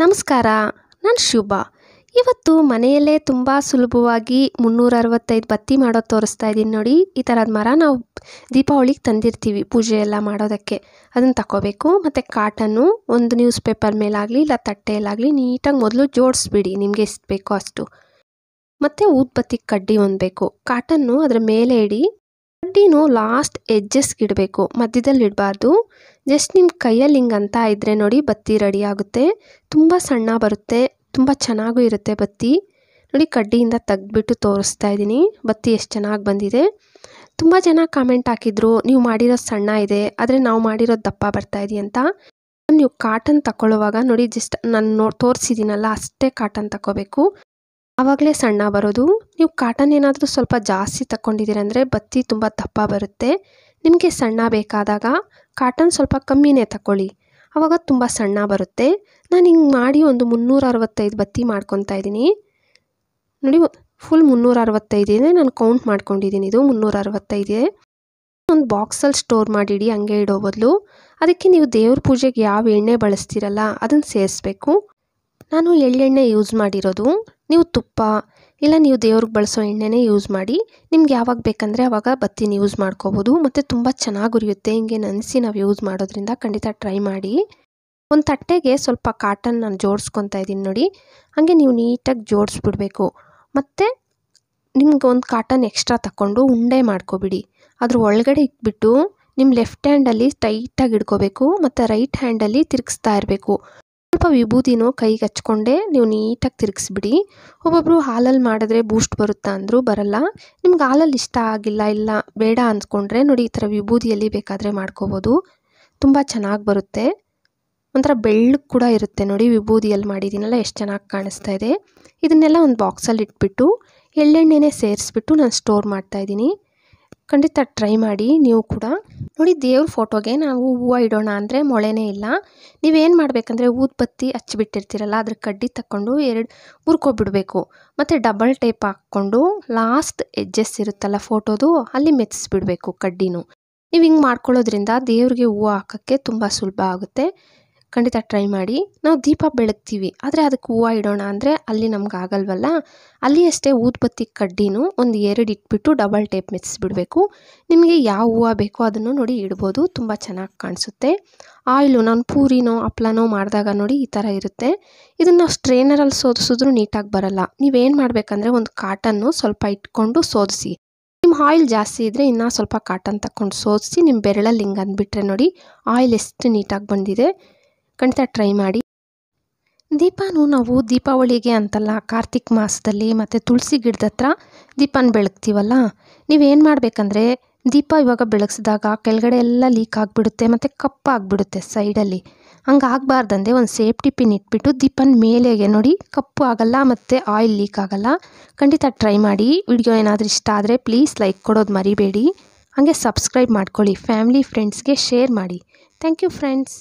ನಮಸ್ಕಾರ ನಾನು ಶುಭ ಇವತ್ತು ಮನೆಯಲ್ಲೇ ತುಂಬ ಸುಲಭವಾಗಿ ಮುನ್ನೂರ ಅರವತ್ತೈದು ಬತ್ತಿ ಮಾಡೋದು ತೋರಿಸ್ತಾ ಇದ್ದೀನಿ ನೋಡಿ ಈ ಥರದ ಮರ ನಾವು ದೀಪಾವಳಿಗೆ ತಂದಿರ್ತೀವಿ ಪೂಜೆ ಎಲ್ಲ ಮಾಡೋದಕ್ಕೆ ಅದನ್ನು ತಗೋಬೇಕು ಮತ್ತು ಕಾಟನ್ನು ಒಂದು ನ್ಯೂಸ್ ಪೇಪರ್ ಮೇಲಾಗಲಿ ಇಲ್ಲ ತಟ್ಟೆಯಲ್ಲಾಗಲಿ ನೀಟಾಗಿ ಮೊದಲು ಜೋಡಿಸ್ಬಿಡಿ ನಿಮಗೆ ಎಷ್ಟು ಬೇಕೋ ಅಷ್ಟು ಮತ್ತು ಊದ್ಬತ್ತಿ ಕಡ್ಡಿ ಒಂದು ಬೇಕು ಕಾಟನ್ನು ಅದರ ಮೇಲೆ ಇಡಿ ಬುಟ್ಟಿನೂ ಲಾಸ್ಟ್ ಎಜ್ಜಸ್ಗೆ ಇಡಬೇಕು ಮಧ್ಯದಲ್ಲಿ ಇಡಬಾರ್ದು ಜಸ್ಟ್ ನಿಮ್ಮ ಕೈಯಲ್ಲಿ ಹಿಂಗೆ ಅಂತ ಇದ್ದರೆ ನೋಡಿ ಬತ್ತಿ ರೆಡಿ ಆಗುತ್ತೆ ತುಂಬ ಸಣ್ಣ ಬರುತ್ತೆ ತುಂಬ ಚೆನ್ನಾಗೂ ಇರುತ್ತೆ ಬತ್ತಿ ನೋಡಿ ಕಡ್ಡಿಯಿಂದ ತೆಗೆದ್ಬಿಟ್ಟು ತೋರಿಸ್ತಾ ಇದ್ದೀನಿ ಬತ್ತಿ ಎಷ್ಟು ಚೆನ್ನಾಗಿ ಬಂದಿದೆ ತುಂಬ ಜನ ಕಾಮೆಂಟ್ ಹಾಕಿದ್ರು ನೀವು ಮಾಡಿರೋ ಸಣ್ಣ ಇದೆ ಆದರೆ ನಾವು ಮಾಡಿರೋ ದಪ್ಪ ಬರ್ತಾ ಇದೆ ಅಂತ ನೀವು ಕಾಟನ್ ತಗೊಳ್ಳುವಾಗ ನೋಡಿ ಜಸ್ಟ್ ನಾನು ನೋ ತೋರಿಸಿದ್ದೀನಲ್ಲ ಅಷ್ಟೇ ಕಾಟನ್ ತಗೋಬೇಕು ಆವಾಗಲೇ ಸಣ್ಣ ಬರೋದು ನೀವು ಕಾಟನ್ ಏನಾದರೂ ಸ್ವಲ್ಪ ಜಾಸ್ತಿ ತಗೊಂಡಿದ್ದೀರಂದರೆ ಬತ್ತಿ ತುಂಬ ದಪ್ಪ ಬರುತ್ತೆ ನಿಮಗೆ ಸಣ್ಣ ಬೇಕಾದಾಗ ಕಾಟನ್ ಸ್ವಲ್ಪ ಕಮ್ಮಿನೇ ತಗೊಳ್ಳಿ ಆವಾಗ ತುಂಬ ಸಣ್ಣ ಬರುತ್ತೆ ನಾನು ಹಿಂಗೆ ಮಾಡಿ ಒಂದು ಮುನ್ನೂರ ಅರವತ್ತೈದು ಬತ್ತಿ ಮಾಡ್ಕೊತಾ ಇದ್ದೀನಿ ನೋಡಿ ಫುಲ್ ಮುನ್ನೂರ ಅರವತ್ತೈದಿದೆ ನಾನು ಕೌಂಟ್ ಮಾಡ್ಕೊಂಡಿದ್ದೀನಿ ಇದು ಮುನ್ನೂರ ಅರವತ್ತೈದಿದೆ ಒಂದು ಬಾಕ್ಸಲ್ಲಿ ಸ್ಟೋರ್ ಮಾಡಿಡಿ ಹಂಗೆ ಇಡೋ ಬದಲು ಅದಕ್ಕೆ ನೀವು ದೇವ್ರ ಪೂಜೆಗೆ ಯಾವ ಎಣ್ಣೆ ಬಳಸ್ತೀರಲ್ಲ ಅದನ್ನು ಸೇರಿಸ್ಬೇಕು ನಾನು ಎಳ್ಳೆಣ್ಣೆ ಯೂಸ್ ಮಾಡಿರೋದು ನೀವು ತುಪ್ಪ ಇಲ್ಲ ನೀವು ದೇವ್ರಿಗೆ ಬಳಸೋ ಎಣ್ಣೆನೇ ಯೂಸ್ ಮಾಡಿ ನಿಮ್ಗೆ ಯಾವಾಗ ಬೇಕಂದರೆ ಆವಾಗ ಬತ್ತಿನ ಯೂಸ್ ಮಾಡ್ಕೋಬೋದು ಮತ್ತು ತುಂಬ ಚೆನ್ನಾಗಿ ಉರಿಯುತ್ತೆ ಹಿಂಗೆ ನನಸಿ ನಾವು ಯೂಸ್ ಮಾಡೋದ್ರಿಂದ ಖಂಡಿತ ಟ್ರೈ ಮಾಡಿ ಒಂದು ತಟ್ಟೆಗೆ ಸ್ವಲ್ಪ ಕಾಟನ್ ನಾನು ಜೋಡಿಸ್ಕೊತಾ ಇದ್ದೀನಿ ನೋಡಿ ಹಾಗೆ ನೀವು ನೀಟಾಗಿ ಜೋಡಿಸ್ಬಿಡ್ಬೇಕು ಮತ್ತು ನಿಮ್ಗೆ ಒಂದು ಕಾಟನ್ ಎಕ್ಸ್ಟ್ರಾ ತಗೊಂಡು ಉಂಡೆ ಮಾಡ್ಕೊಬಿಡಿ ಅದ್ರ ಒಳಗಡೆ ಇಟ್ಬಿಟ್ಟು ನಿಮ್ಮ ಲೆಫ್ಟ್ ಹ್ಯಾಂಡಲ್ಲಿ ಟೈಟಾಗಿ ಇಡ್ಕೋಬೇಕು ಮತ್ತು ರೈಟ್ ಹ್ಯಾಂಡಲ್ಲಿ ತಿರುಗಿಸ್ತಾ ಇರಬೇಕು ಸ್ವಲ್ಪ ಕೈಗೆ ಹಚ್ಕೊಂಡೆ ನೀವು ನೀಟಾಗಿ ತಿರುಗಿಸ್ಬಿಡಿ ಒಬ್ಬೊಬ್ಬರು ಹಾಲಲ್ಲಿ ಮಾಡಿದ್ರೆ ಬೂಸ್ಟ್ ಬರುತ್ತಾ ಅಂದರೂ ಬರಲ್ಲ ನಿಮ್ಗೆ ಹಾಲಲ್ಲಿ ಇಷ್ಟ ಆಗಿಲ್ಲ ಇಲ್ಲ ಬೇಡ ಅಂದ್ಕೊಂಡ್ರೆ ನೋಡಿ ಈ ಥರ ವಿಭೂತಿಯಲ್ಲಿ ಬೇಕಾದರೆ ಮಾಡ್ಕೋಬೋದು ತುಂಬ ಚೆನ್ನಾಗಿ ಬರುತ್ತೆ ಒಂಥರ ಬೆಳ್ಳು ಕೂಡ ಇರುತ್ತೆ ನೋಡಿ ವಿಭೂದಿಯಲ್ಲಿ ಮಾಡಿದ್ದೀನಲ್ಲ ಎಷ್ಟು ಚೆನ್ನಾಗಿ ಕಾಣಿಸ್ತಾ ಇದೆ ಇದನ್ನೆಲ್ಲ ಒಂದು ಬಾಕ್ಸಲ್ಲಿ ಇಟ್ಬಿಟ್ಟು ಎಳ್ಳೆಣ್ಣೆನೇ ಸೇರಿಸ್ಬಿಟ್ಟು ನಾನು ಸ್ಟೋರ್ ಮಾಡ್ತಾಯಿದ್ದೀನಿ ಖಂಡಿತ ಟ್ರೈ ಮಾಡಿ ನೀವು ಕೂಡ ನೋಡಿ ದೇವ್ರ ಫೋಟೋಗೆ ನಾವು ಹೂವು ಇಡೋಣ ಅಂದರೆ ಮೊಳೆನೇ ಇಲ್ಲ ನೀವೇನು ಮಾಡಬೇಕಂದ್ರೆ ಊದ್ಬತ್ತಿ ಹಚ್ಚಿಬಿಟ್ಟಿರ್ತೀರಲ್ಲ ಅದ್ರ ಕಡ್ಡಿ ತಕ್ಕೊಂಡು ಎರಡು ಹುರ್ಕೊಬಿಡಬೇಕು ಮತ್ತು ಡಬಲ್ ಟೇಪ್ ಹಾಕ್ಕೊಂಡು ಲಾಸ್ಟ್ ಎಜ್ಜಸ್ ಇರುತ್ತಲ್ಲ ಫೋಟೋದು ಅಲ್ಲಿ ಮೆತ್ತಿಸ್ಬಿಡಬೇಕು ಕಡ್ಡಿನೂ ನೀವು ಹಿಂಗೆ ಮಾಡ್ಕೊಳ್ಳೋದ್ರಿಂದ ದೇವ್ರಿಗೆ ಹೂವು ಹಾಕೋಕ್ಕೆ ತುಂಬ ಸುಲಭ ಆಗುತ್ತೆ ಖಂಡಿತ ಟ್ರೈ ಮಾಡಿ ನಾವು ದೀಪ ಬೆಳಗ್ತೀವಿ ಆದರೆ ಅದಕ್ಕೆ ಹೂವು ಇಡೋಣ ಅಂದರೆ ಅಲ್ಲಿ ನಮ್ಗೆ ಆಗಲ್ವಲ್ಲ ಅಲ್ಲಿ ಅಷ್ಟೇ ಊದ್ಬತ್ತಿ ಕಡ್ಡಿನೂ ಒಂದು ಎರಡು ಇಟ್ಬಿಟ್ಟು ಡಬಲ್ ಟೇಪ್ ಮೆತ್ಸಿಬಿಡಬೇಕು ನಿಮಗೆ ಯಾವ ಹೂವು ಬೇಕೋ ಅದನ್ನು ನೋಡಿ ಇಡ್ಬೋದು ತುಂಬ ಚೆನ್ನಾಗಿ ಕಾಣಿಸುತ್ತೆ ಆಯಿಲು ನಾನು ಪೂರಿನೋ ಹಪ್ಲನೋ ಮಾಡಿದಾಗ ನೋಡಿ ಈ ಥರ ಇರುತ್ತೆ ಇದನ್ನು ಸ್ಟ್ರೇನರಲ್ಲಿ ಸೋದಿಸಿದ್ರು ನೀಟಾಗಿ ಬರಲ್ಲ ನೀವೇನು ಮಾಡಬೇಕಂದ್ರೆ ಒಂದು ಕಾಟನ್ನು ಸ್ವಲ್ಪ ಇಟ್ಕೊಂಡು ಸೋದಿಸಿ ನಿಮ್ಮ ಆಯಿಲ್ ಜಾಸ್ತಿ ಇದ್ದರೆ ಇನ್ನೂ ಸ್ವಲ್ಪ ಕಾಟನ್ ತಗೊಂಡು ಸೋದಿಸಿ ನಿಮ್ಮ ಬೆರಳಲ್ಲಿ ಹಿಂಗೆ ಅಂದ್ಬಿಟ್ರೆ ನೋಡಿ ಆಯಿಲ್ ಎಷ್ಟು ನೀಟಾಗಿ ಬಂದಿದೆ ಖಂಡಿತ ಟ್ರೈ ಮಾಡಿ ದೀಪನೂ ನಾವು ದೀಪಾವಳಿಗೆ ಅಂತಲ್ಲ ಕಾರ್ತಿಕ್ ಮಾಸದಲ್ಲಿ ಮತ್ತು ತುಳಸಿ ಗಿಡದ ಹತ್ರ ದೀಪಾನ ಬೆಳಗ್ತೀವಲ್ಲ ನೀವೇನು ಮಾಡಬೇಕಂದ್ರೆ ದೀಪ ಇವಾಗ ಬೆಳಗಿಸಿದಾಗ ಕೆಳಗಡೆ ಎಲ್ಲ ಲೀಕ್ ಆಗಿಬಿಡುತ್ತೆ ಮತ್ತು ಕಪ್ಪಾಗಿಬಿಡುತ್ತೆ ಸೈಡಲ್ಲಿ ಹಂಗೆ ಆಗಬಾರ್ದಂದೆ ಒಂದು ಸೇಫ್ಟಿ ಪಿನ್ ಇಟ್ಬಿಟ್ಟು ದೀಪನ ಮೇಲೆಗೆ ನೋಡಿ ಕಪ್ಪು ಆಗಲ್ಲ ಮತ್ತು ಆಯಿಲ್ ಲೀಕ್ ಆಗಲ್ಲ ಖಂಡಿತ ಟ್ರೈ ಮಾಡಿ ವಿಡಿಯೋ ಏನಾದರೂ ಇಷ್ಟ ಆದರೆ ಪ್ಲೀಸ್ ಲೈಕ್ ಕೊಡೋದು ಮರಿಬೇಡಿ ಹಾಗೆ ಸಬ್ಸ್ಕ್ರೈಬ್ ಮಾಡ್ಕೊಳ್ಳಿ ಫ್ಯಾಮಿಲಿ ಫ್ರೆಂಡ್ಸ್ಗೆ ಶೇರ್ ಮಾಡಿ ಥ್ಯಾಂಕ್ ಯು ಫ್ರೆಂಡ್ಸ್